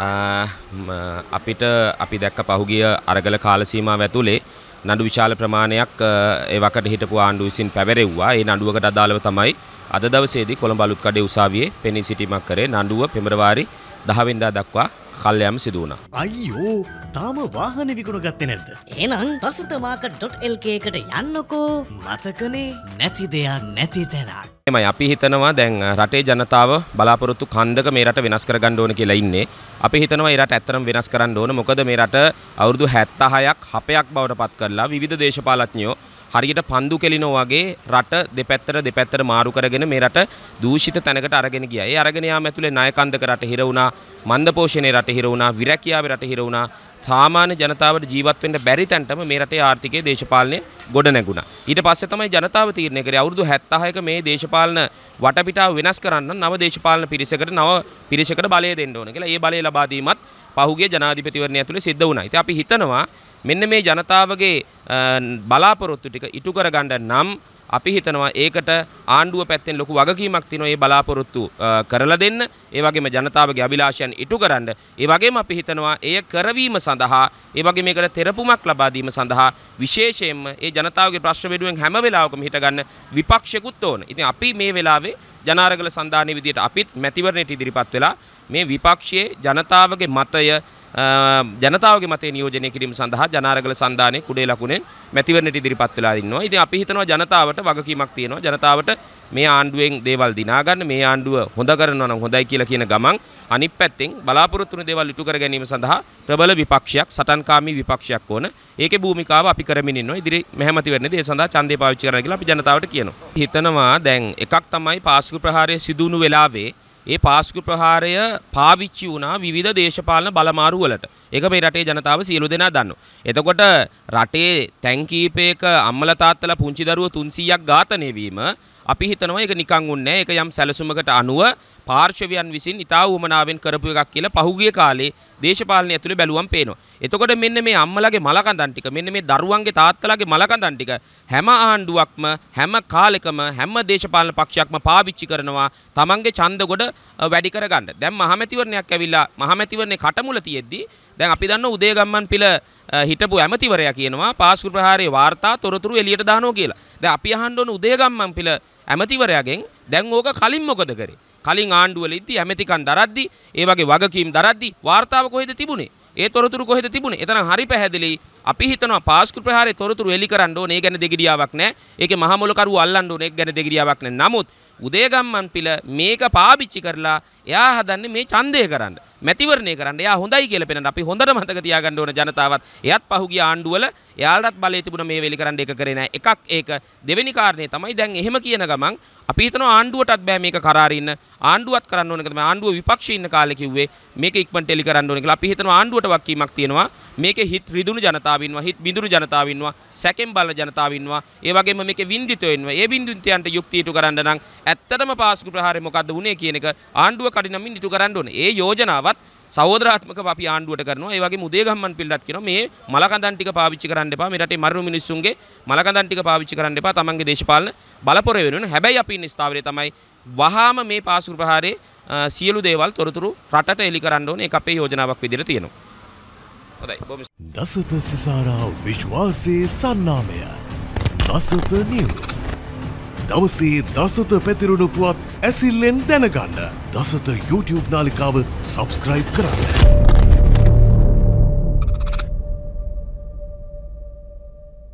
අපිට අපි දැක්ක පහුගිය අරගල කාලසීමාව ඇතුලේ නඩු විශාල ප්‍රමාණයක් ඒ වකට හිටපු ආණ්ඩුව විසින් පැවරෙව්වා. ඒ නඩුවකට අදාළව තමයි අද දවසේදී කොළඹ අලුත් කඩේ උසාවියේ පෙනී සිටීමක් කරේ නඩුව පෙමරවාරි 10 වෙනිදා දක්වා කල්යම් සිදු වුණා. අයියෝ තාම වාහන විකුණ ගත්තේ නැද්ද? එහෙනම් පසුතමාක.lk එකට යන්නකෝ මතකනේ නැති දෙයක් නැති තැනක්. එමයි අපි හිතනවා දැන් රටේ ජනතාව බලාපොරොත්තු කන්දක මේ රට වෙනස් කරගන්න ඕන කියලා ඉන්නේ. අපි හිතනවා ඒ රට ඇත්තටම වෙනස් කරන්න ඕන. මොකද මේ රට අවුරුදු 76ක් 7ක් බවට පත් කරලා විවිධ දේශපාලඥයෝ හරියට පන්දු කෙලිනෝ වගේ රට දෙපැත්තට දෙපැත්තට මාරු කරගෙන මේ රට දූෂිත තැනකට අරගෙන ගියා. ඒ අරගෙන යාම ඇතුලේ ණයකන්දක රට හිර වුණා, මන්දපෝෂණයේ රට හිර වුණා, විරැකියාවේ රට හිර වුණා, සාමාන්‍ය ජනතාවට ජීවත් වෙන්න බැරි තැනටම මේ රටේ ආර්ථිකයේ දේශපාලනය ගොඩ නැගුණා. ඊට පස්සේ තමයි ජනතාව තීරණය කරේ අවුරුදු 76ක මේ දේශපාලන වටපිටාව වෙනස් කරන්න නව දේශපාලන පිරිසකට නව පිරිසකට බලය දෙන්න ඕන කියලා. ඒ බලය ලබා දීමත් පහුගේ ජනාධිපතිවරණය ඇතුළේ සිද්ධ වුණා. ඉතින් අපි හිතනවා මෙන්න මේ ජනතාවගේ බලාපොරොත්තු ටික ඉටු කරගන්න නම් අපි හිතනවා ඒකට ආණ්ඩුව පැත්තෙන් ලොකු වගකීමක් තියෙනවා මේ බලාපොරොත්තු කරලා දෙන්න. ඒ වගේම ජනතාවගේ අභිලාෂයන් ඉටු කරන්න. ඒ වගේම අපි හිතනවා එය කරවීම සඳහා, ඒ වගේම මේකට තෙරපුමක් ලබා දීම සඳහා විශේෂයෙන්ම ඒ ජනතාවගේ ප්‍රශ්න වෙනුවෙන් හැම වෙලාවකම හිටගන්න විපක්ෂිකුත් ඕන. ඉතින් අපි මේ වෙලාවේ ජනාරගල සන්ධානයේ විදියට අපිත් මැතිවරණයට ඉදිරිපත් වෙලා මේ විපක්ෂයේ ජනතාවගේ මතය ජනතාවගේ මතේ නියෝජනය කිරීම සඳහා ජනාරගල සන්ධානයේ කුඩේ ලකුණෙන් මැතිවරණට ඉදිරිපත් වෙලා ඉන්නවා. ඉතින් අපි හිතනවා ජනතාවට වගකීමක් තියෙනවා. ජනතාවට මේ ආණ්ඩුවෙන් දේවල් දිනා ගන්න මේ ආණ්ඩුව හොඳ කරනවා නම් හොඳයි කියලා කියන ගමන් අනිත් පැත්තෙන් බලාපොරොත්තු වෙන දේවල් ඉටු කර ගැනීම සඳහා ප්‍රබල විපක්ෂයක් සටන්කාමී විපක්ෂයක් ඕන. ඒකේ භූමිකාව අපි කරමින් ඉන්නවා. ඉදිරි මෙහෙමති වෙන්නේ ඒ සඳහා ඡන්දය පාවිච්චි කරන්න කියලා අපි ජනතාවට කියනවා. හිතනවා දැන් එකක් තමයි පාස්කු ප්‍රහාරයේ සිදුණු වෙලාවේ ඒ පාස්කු ප්‍රහාරය පාවිච්චි වුණා විවිධ දේශපාලන බලමාරු වලට. ඒක මේ රටේ ජනතාව සියලු දෙනා දන්නවා. එතකොට රටේ තැන් කීපයක අම්මලා තාත්තලා පුංචි දරුවෝ 300ක් ඝාතනය වීම අපි හිතනවා ඒක නිකන් උන්නේ ඒක යම් සැලසුමකට අනුව පාර්ශවයන් විසින් ඉතා වුමනාවෙන් කරපු එකක් කියලා පහුගිය කාලේ දේශපාලනය ඇතුළේ බැලුවම් පේනවා. එතකොට මෙන්න මේ අම්මලාගේ මලකඳන් ටික මෙන්න මේ දරුවන්ගේ තාත්තලාගේ මලකඳන් ටික හැම ආණ්ඩුවක්ම හැම කාලෙකම හැම දේශපාලන පක්ෂයක්ම පාවිච්චි කරනවා තමන්ගේ ඡන්ද ගොඩ වැඩි කරගන්න. දැන් මහමැතිවරණයක් ඇවිල්ලා මහමැතිවරණේ කටමුල තියෙද්දි දැන් අපි දන්න උදේගම්මන් පිළ හිටපු ඇමතිවරයා කියනවා පාස්කු ප්‍රහාරයේ වාර්තා තොරතුරු එළියට දානවා කියලා. දැන් අපි අහන්න ඕන උදේගම්මන් පිළ ඇමතිවරයාගෙන් දැන් ඕක කලින් මොකද කරේ? කලින් ආණ්ඩුවල ඉද්දි ඇමතිකම් දරද්දි ඒ වගේ වගකීම් දරද්දි වාර්තාව කොහෙද තිබුණේ? ඒ තොරතුරු කොහෙද තිබුණේ? එතන හරි පැහැදිලි අපි හිතනවා පාස්කු ප්‍රහාරයේ තොරතුරු එලි කරන්න ඕනේ. ඒ ගැන දෙගිඩියාවක් නැහැ. ඒකේ මහ මොල කරුව අල්ලන්න ඕනේ. ඒක ගැන දෙගිඩියාවක් නැහැ. නමුත් උදේගම්මන් පිළ මේක පාවිච්චි කරලා එයා හදන්නේ මේ ඡන්දය කරන්න. මැතිවරණය කරන්න. එයා හොඳයි කියලා පෙන්නන අපි හොඳට මතක තියාගන්න ඕන ජනතාවත්. එයත් පහුගිය ආණ්ඩුවල එයාලටත් බලය තිබුණ මේ වෙලි කරන්න එක කරේ නැහැ. එකක් ඒක දෙවෙනි කාරණේ තමයි දැන් එහෙම කියන ගමන් අපි හිතනවා ආණ්ඩුවටත් බෑ මේක කරාරින්න ආණ්ඩුවත් කරන්න ඕන කියලා ආණ්ඩුව විපක්ෂයේ ඉන්න කාලේ කිව්වේ මේක ඉක්මනට එලි කරන්න ඕන කියලා අපි හිතනවා ආණ්ඩුවට වක්කීමක් තියෙනවා මේකේ හිත රිදුණු ජනතාව ඉන්නවා හිත බිඳුණු ජනතාව ඉන්නවා සැකෙන් බලන ජනතාව ඉන්නවා ඒ වගේම මේකේ වින්දිතයෝ ඉන්නවා ඒ වින්දිතයන්ට යුක්තියටු කරන්න නම් ඇත්තටම පාස්කු ප්‍රහාරය මොකද්ද වුනේ කියන එක ආණ්ඩුව කඩිනමින් ඉටු කරන්න ඕනේ ඒ යෝජනාවත් සහෝදරාත්මකව අපි ආණ්ඩුවට කරනවා. ඒ වගේම උදේගම්මන් පිල්ලත් කියනවා මේ මලකඳන් ටික පාවිච්චි කරන්න එපා. මේ රටේ මරු මිනිස්සුන්ගේ මලකඳන් ටික පාවිච්චි කරන්න එපා. තමන්ගේ දේශපාලන බලපොර වෙනුවෙන්. හැබැයි අපි ඉන්න ස්ථාවරයේ තමයි වහාම මේ පාසු ප්‍රහාරයේ සියලු දේවල් තොරතුරු රටට එලි කරන්න ඕනේ. ඒක අපේ යෝජනාවක් විදිහට තියෙනවා. හොඳයි. දසත සිසාරා විශ්වාසයේ සන්නාමය. දසත නිවුස්. දවසේ දසත පැතිරුණු පුවත් ඇසිල්ලෙන් දැනගන්න දසත YouTube නාලිකාව සබස්ක්‍රයිබ් කරන්න.